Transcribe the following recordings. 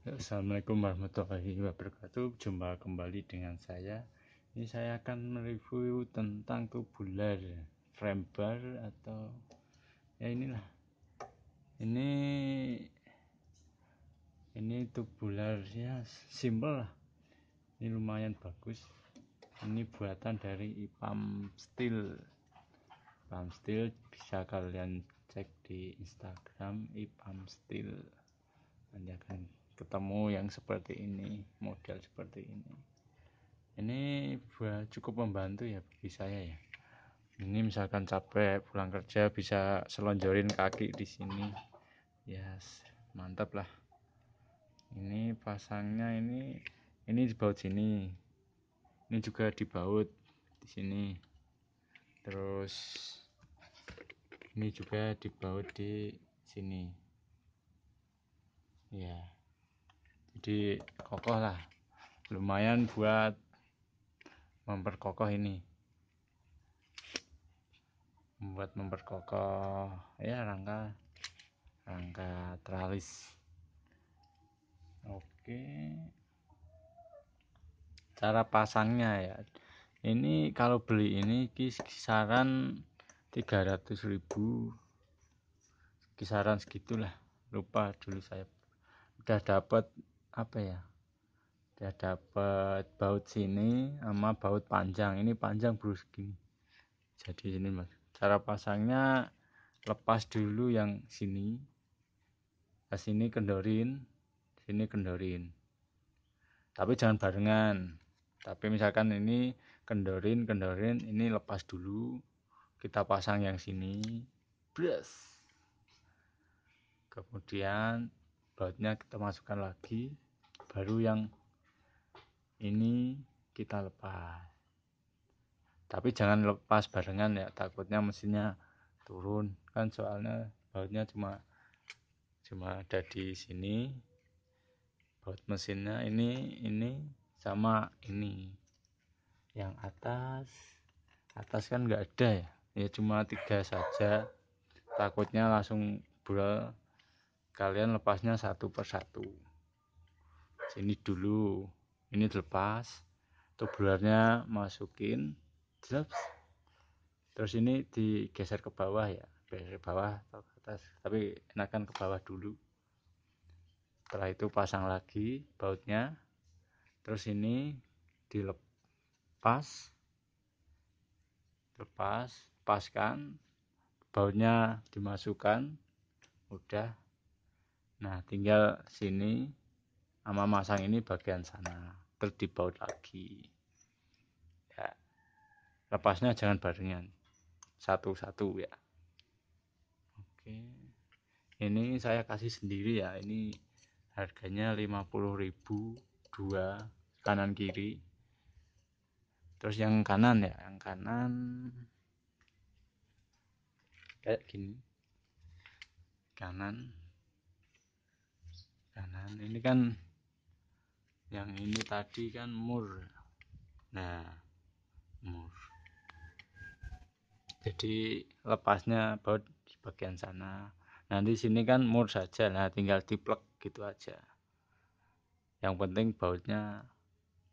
Assalamualaikum warahmatullahi wabarakatuh Jumpa kembali dengan saya Ini saya akan mereview tentang tubular Frame bar atau Ya inilah Ini Ini tubularnya Simple lah Ini lumayan bagus Ini buatan dari Ipam Steel Ipam Steel bisa kalian cek di Instagram Ipam Steel Nanti akan ketemu yang seperti ini model seperti ini ini cukup membantu ya bagi saya ya ini misalkan capek pulang kerja bisa selonjorin kaki di sini yes mantap lah ini pasangnya ini ini di baut sini ini juga di baut di sini terus ini juga di baut di sini ya yeah di kokoh lah lumayan buat memperkokoh ini membuat memperkokoh ya rangka rangka teralis oke cara pasangnya ya ini kalau beli ini kisaran 300 ribu kisaran segitulah lupa dulu saya udah dapat apa ya dia dapat baut sini sama baut panjang ini panjang bro segini jadi ini mas cara pasangnya lepas dulu yang sini ke sini kendorin sini kendorin tapi jangan barengan tapi misalkan ini kendorin kendorin ini lepas dulu kita pasang yang sini plus kemudian bautnya kita masukkan lagi baru yang ini kita lepas tapi jangan lepas barengan ya takutnya mesinnya turun kan soalnya bautnya cuma cuma ada di sini baut mesinnya ini ini sama ini yang atas atas kan enggak ada ya ya cuma tiga saja takutnya langsung bro kalian lepasnya satu persatu sini dulu ini dilepas tubularnya masukin terus ini digeser ke bawah ya geser ke bawah atau ke atas tapi enakan ke bawah dulu setelah itu pasang lagi bautnya terus ini dilepas lepas paskan bautnya dimasukkan udah nah tinggal sini sama masang ini bagian sana terus dibaut lagi ya lepasnya jangan barengan satu-satu ya oke ini saya kasih sendiri ya ini harganya 50000 dua kanan kiri terus yang kanan ya yang kanan kayak gini kanan kanan ini kan yang ini tadi kan mur nah mur jadi lepasnya baut di bagian sana nanti sini kan mur saja nah tinggal diplek gitu aja yang penting bautnya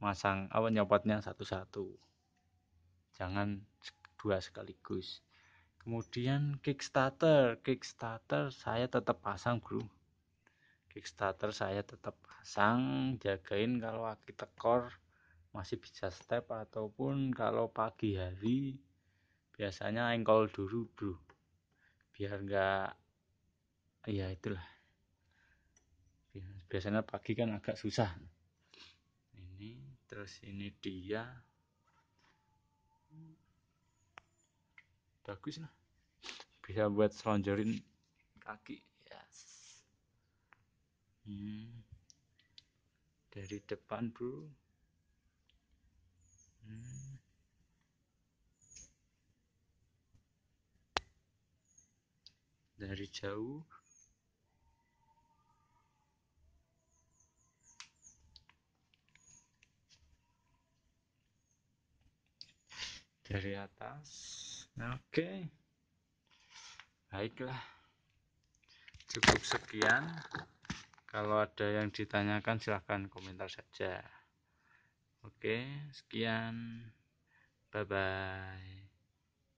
masang apa nyopotnya satu-satu jangan dua sekaligus kemudian kickstarter kickstarter saya tetap pasang bro kickstarter saya tetap pasang jagain kalau aki tekor masih bisa step ataupun kalau pagi hari biasanya engkol dulu bro biar enggak ya itulah biasanya pagi kan agak susah ini terus ini dia bagus lah bisa buat selonjorin kaki yes hmm. dari depan bro hmm. dari jauh dari atas nah, oke okay. baiklah cukup sekian kalau ada yang ditanyakan silahkan komentar saja. Oke, sekian. Bye bye.